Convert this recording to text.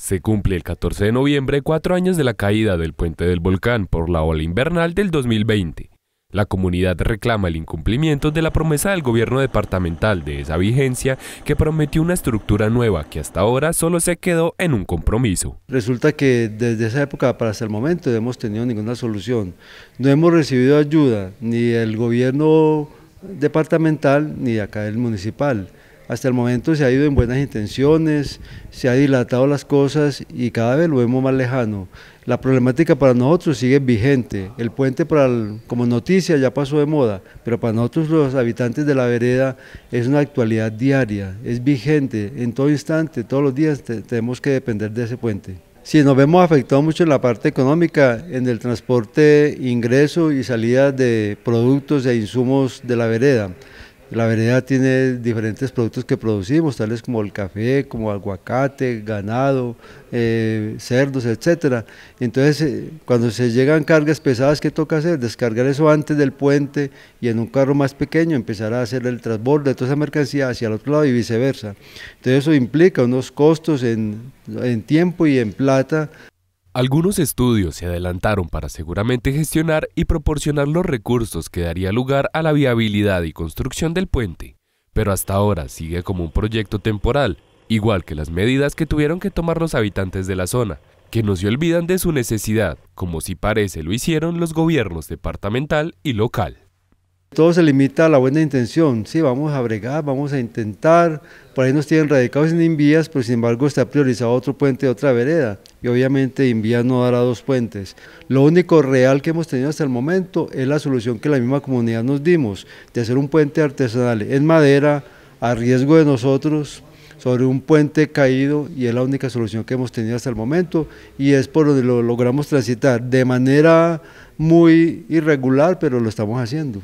Se cumple el 14 de noviembre cuatro años de la caída del puente del volcán por la ola invernal del 2020. La comunidad reclama el incumplimiento de la promesa del gobierno departamental de esa vigencia que prometió una estructura nueva que hasta ahora solo se quedó en un compromiso. Resulta que desde esa época para hasta el momento no hemos tenido ninguna solución. No hemos recibido ayuda ni del gobierno departamental ni de acá del municipal hasta el momento se ha ido en buenas intenciones, se ha dilatado las cosas y cada vez lo vemos más lejano. La problemática para nosotros sigue vigente. El puente para como noticia ya pasó de moda, pero para nosotros los habitantes de la vereda es una actualidad diaria, es vigente en todo instante, todos los días tenemos que depender de ese puente. Sí, nos vemos afectados mucho en la parte económica, en el transporte, ingreso y salida de productos e insumos de la vereda. La vereda tiene diferentes productos que producimos, tales como el café, como aguacate, ganado, eh, cerdos, etc. Entonces, eh, cuando se llegan cargas pesadas, ¿qué toca hacer? Descargar eso antes del puente y en un carro más pequeño empezar a hacer el transbordo de toda esa mercancía hacia el otro lado y viceversa. Entonces, eso implica unos costos en, en tiempo y en plata algunos estudios se adelantaron para seguramente gestionar y proporcionar los recursos que daría lugar a la viabilidad y construcción del puente, pero hasta ahora sigue como un proyecto temporal, igual que las medidas que tuvieron que tomar los habitantes de la zona, que no se olvidan de su necesidad, como si parece lo hicieron los gobiernos departamental y local. Todo se limita a la buena intención, sí, vamos a bregar, vamos a intentar, por ahí nos tienen radicados en Invías, pero sin embargo está priorizado otro puente, otra vereda, y obviamente Invías no dará dos puentes. Lo único real que hemos tenido hasta el momento es la solución que la misma comunidad nos dimos, de hacer un puente artesanal en madera, a riesgo de nosotros, sobre un puente caído y es la única solución que hemos tenido hasta el momento y es por donde lo logramos transitar de manera muy irregular, pero lo estamos haciendo.